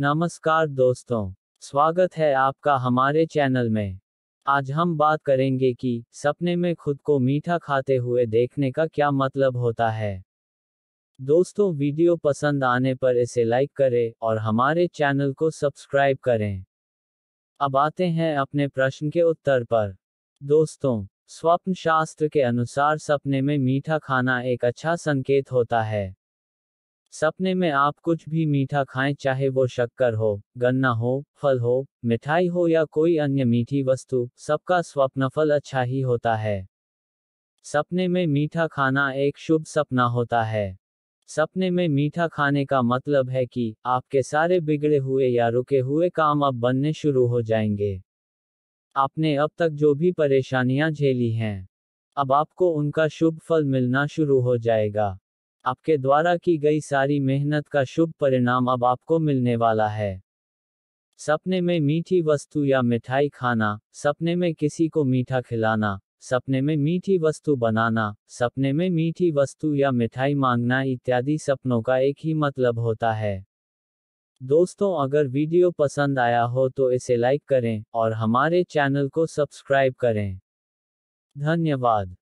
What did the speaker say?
नमस्कार दोस्तों स्वागत है आपका हमारे चैनल में आज हम बात करेंगे कि सपने में खुद को मीठा खाते हुए देखने का क्या मतलब होता है दोस्तों वीडियो पसंद आने पर इसे लाइक करें और हमारे चैनल को सब्सक्राइब करें अब आते हैं अपने प्रश्न के उत्तर पर दोस्तों स्वप्न शास्त्र के अनुसार सपने में मीठा खाना एक अच्छा संकेत होता है सपने में आप कुछ भी मीठा खाएं चाहे वो शक्कर हो गन्ना हो फल हो मिठाई हो या कोई अन्य मीठी वस्तु सबका स्वप्न फल अच्छा ही होता है सपने में मीठा खाना एक शुभ सपना होता है सपने में मीठा खाने का मतलब है कि आपके सारे बिगड़े हुए या रुके हुए काम अब बनने शुरू हो जाएंगे आपने अब तक जो भी परेशानियां झेली हैं अब आपको उनका शुभ फल मिलना शुरू हो जाएगा आपके द्वारा की गई सारी मेहनत का शुभ परिणाम अब आपको मिलने वाला है सपने में मीठी वस्तु या मिठाई खाना सपने में किसी को मीठा खिलाना सपने में मीठी वस्तु बनाना सपने में मीठी वस्तु या मिठाई मांगना इत्यादि सपनों का एक ही मतलब होता है दोस्तों अगर वीडियो पसंद आया हो तो इसे लाइक करें और हमारे चैनल को सब्सक्राइब करें धन्यवाद